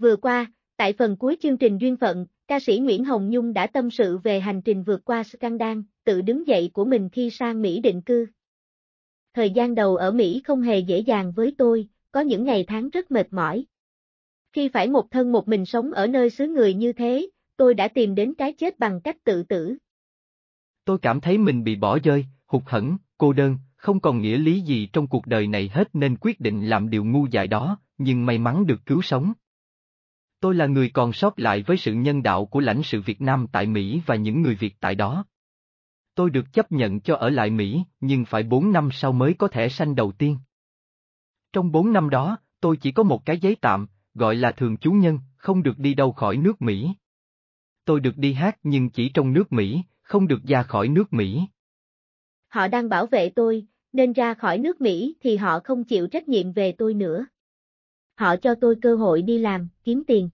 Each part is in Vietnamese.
Vừa qua, tại phần cuối chương trình Duyên Phận, ca sĩ Nguyễn Hồng Nhung đã tâm sự về hành trình vượt qua scandal, tự đứng dậy của mình khi sang Mỹ định cư. Thời gian đầu ở Mỹ không hề dễ dàng với tôi, có những ngày tháng rất mệt mỏi. Khi phải một thân một mình sống ở nơi xứ người như thế, tôi đã tìm đến cái chết bằng cách tự tử. Tôi cảm thấy mình bị bỏ rơi, hụt hẫng, cô đơn, không còn nghĩa lý gì trong cuộc đời này hết nên quyết định làm điều ngu dại đó, nhưng may mắn được cứu sống. Tôi là người còn sót lại với sự nhân đạo của lãnh sự Việt Nam tại Mỹ và những người Việt tại đó. Tôi được chấp nhận cho ở lại Mỹ, nhưng phải 4 năm sau mới có thẻ xanh đầu tiên. Trong 4 năm đó, tôi chỉ có một cái giấy tạm, gọi là thường trú nhân, không được đi đâu khỏi nước Mỹ. Tôi được đi hát nhưng chỉ trong nước Mỹ, không được ra khỏi nước Mỹ. Họ đang bảo vệ tôi, nên ra khỏi nước Mỹ thì họ không chịu trách nhiệm về tôi nữa họ cho tôi cơ hội đi làm, kiếm tiền.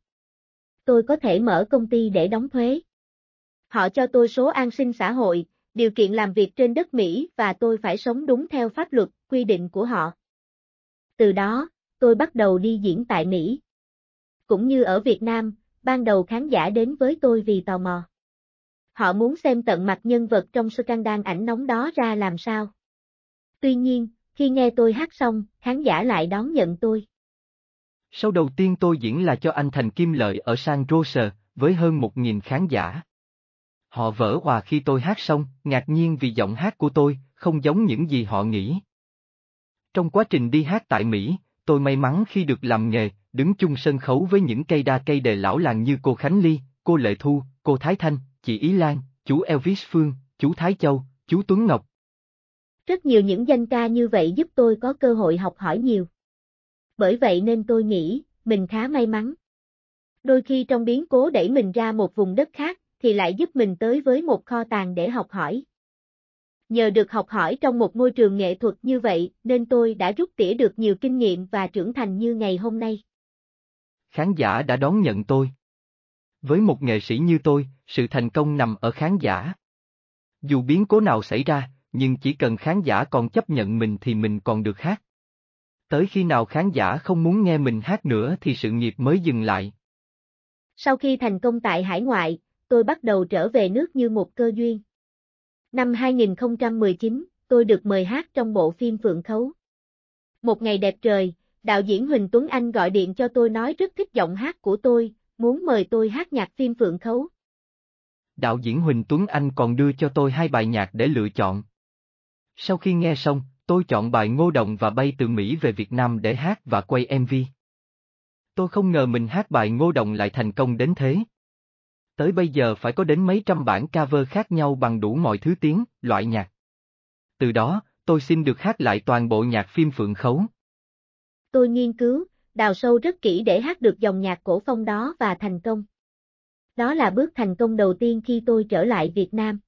Tôi có thể mở công ty để đóng thuế. Họ cho tôi số an sinh xã hội, điều kiện làm việc trên đất Mỹ và tôi phải sống đúng theo pháp luật, quy định của họ. Từ đó, tôi bắt đầu đi diễn tại Mỹ. Cũng như ở Việt Nam, ban đầu khán giả đến với tôi vì tò mò. Họ muốn xem tận mặt nhân vật trong scandal ảnh nóng đó ra làm sao. Tuy nhiên, khi nghe tôi hát xong, khán giả lại đón nhận tôi. Sau đầu tiên tôi diễn là cho anh Thành Kim Lợi ở San Rose, với hơn 1.000 khán giả. Họ vỡ hòa khi tôi hát xong, ngạc nhiên vì giọng hát của tôi, không giống những gì họ nghĩ. Trong quá trình đi hát tại Mỹ, tôi may mắn khi được làm nghề, đứng chung sân khấu với những cây đa cây đề lão làng như cô Khánh Ly, cô Lệ Thu, cô Thái Thanh, chị Ý Lan, chú Elvis Phương, chú Thái Châu, chú Tuấn Ngọc. Rất nhiều những danh ca như vậy giúp tôi có cơ hội học hỏi nhiều bởi vậy nên tôi nghĩ, mình khá may mắn. Đôi khi trong biến cố đẩy mình ra một vùng đất khác, thì lại giúp mình tới với một kho tàng để học hỏi. Nhờ được học hỏi trong một môi trường nghệ thuật như vậy, nên tôi đã rút tỉa được nhiều kinh nghiệm và trưởng thành như ngày hôm nay. Khán giả đã đón nhận tôi. Với một nghệ sĩ như tôi, sự thành công nằm ở khán giả. Dù biến cố nào xảy ra, nhưng chỉ cần khán giả còn chấp nhận mình thì mình còn được hát tới khi nào khán giả không muốn nghe mình hát nữa thì sự nghiệp mới dừng lại. Sau khi thành công tại hải ngoại, tôi bắt đầu trở về nước như một cơ duyên. Năm 2019, tôi được mời hát trong bộ phim Phượng Khấu. Một ngày đẹp trời, đạo diễn Huỳnh Tuấn Anh gọi điện cho tôi nói rất thích giọng hát của tôi, muốn mời tôi hát nhạc phim Phượng Khấu. Đạo diễn Huỳnh Tuấn Anh còn đưa cho tôi hai bài nhạc để lựa chọn. Sau khi nghe xong, Tôi chọn bài Ngô Đồng và bay từ Mỹ về Việt Nam để hát và quay MV. Tôi không ngờ mình hát bài Ngô Đồng lại thành công đến thế. Tới bây giờ phải có đến mấy trăm bản cover khác nhau bằng đủ mọi thứ tiếng, loại nhạc. Từ đó, tôi xin được hát lại toàn bộ nhạc phim Phượng Khấu. Tôi nghiên cứu, đào sâu rất kỹ để hát được dòng nhạc cổ phong đó và thành công. Đó là bước thành công đầu tiên khi tôi trở lại Việt Nam.